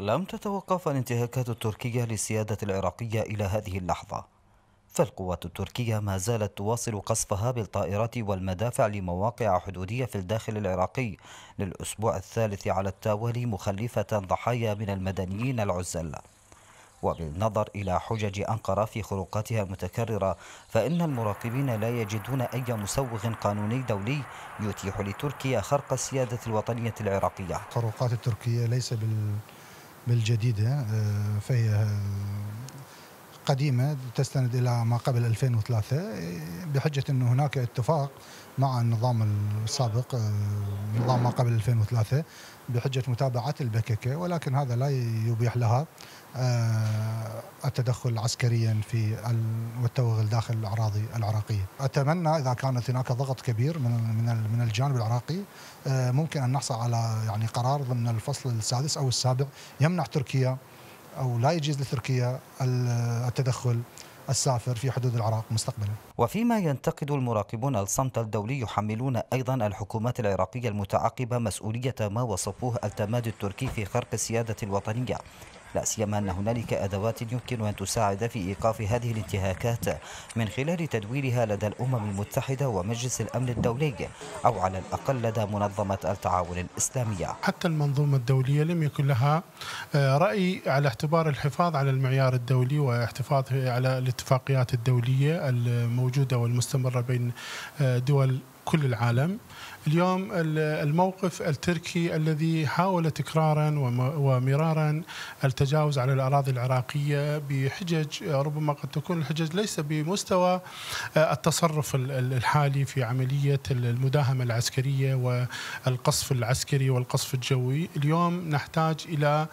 لم تتوقف الانتهاكات التركية للسيادة العراقية إلى هذه اللحظة فالقوات التركية ما زالت تواصل قصفها بالطائرات والمدافع لمواقع حدودية في الداخل العراقي للأسبوع الثالث على التوالي مخلفة ضحايا من المدنيين العزل وبالنظر إلى حجج أنقرة في خروقاتها المتكررة فإن المراقبين لا يجدون أي مسوغ قانوني دولي يتيح لتركيا خرق السيادة الوطنية العراقية خروقات التركية ليس بال بالجديدة آه، فهي قديمة تستند إلى ما قبل 2003 آه، بحجة أن هناك اتفاق مع النظام السابق آه، نظام ما قبل 2003 بحجة متابعة البككة ولكن هذا لا يبيح لها آه، التدخل عسكريا في والتوغل داخل الاراضي العراقيه. اتمنى اذا كانت هناك ضغط كبير من من من الجانب العراقي آه، ممكن ان نحصل على يعني قرار ضمن الفصل السادس او السابع يمنع تركيا او لا يجيز لتركيا التدخل السافر في حدود العراق مستقبلا وفيما ينتقد المراقبون الصمت الدولي يحملون أيضا الحكومات العراقية المتعاقبة مسؤولية ما وصفوه التمادي التركي في خرق السيادة الوطنية لا سيما أن هنالك أدوات يمكن أن تساعد في إيقاف هذه الانتهاكات من خلال تدويرها لدى الأمم المتحدة ومجلس الأمن الدولي أو على الأقل لدى منظمة التعاون الإسلامية حتى المنظومة الدولية لم يكن لها آه، رأي على اعتبار الحفاظ على المعيار الدولي والاحتفاظ على الاتفاقيات الدولية الموجودة والمستمرة بين آه، دول كل العالم اليوم الموقف التركي الذي حاول تكرارا ومرارا التجاوز على الأراضي العراقية بحجج ربما قد تكون الحجج ليس بمستوى آه، التصرف الحالي في عملية المداهمة العسكرية والقصف العسكري والقصف الجوي اليوم نحتاج إلى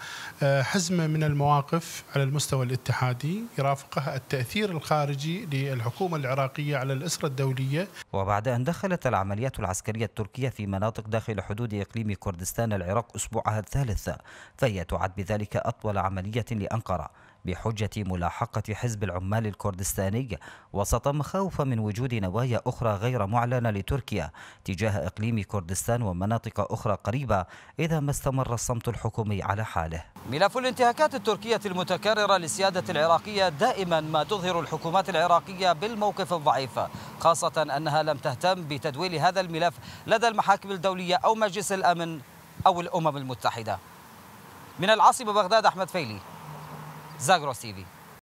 آه، حزمة من المواقف على المستوى الاتحادي يرافقها التأثير الخارجي للحكومة العراقية على الأسرة الدولية وبعد أن دخلت العمليات العسكرية التركية في مناطق داخل حدود إقليم كردستان العراق أسبوعها الثالث فهي تعد بذلك أطول عملية لأنقرة بحجة ملاحقة حزب العمال الكردستاني وسط مخاوف من وجود نوايا أخرى غير معلنة لتركيا تجاه إقليم كردستان ومناطق أخرى قريبة إذا ما استمر الصمت الحكومي على حاله ملف الانتهاكات التركية المتكررة للسيادة العراقية دائما ما تظهر الحكومات العراقية بالموقف الضعيف خاصة أنها لم تهتم بتدويل هذا الملف لدى المحاكم الدولية أو مجلس الأمن أو الأمم المتحدة من العاصمة بغداد أحمد فيلي زاغروس تيفي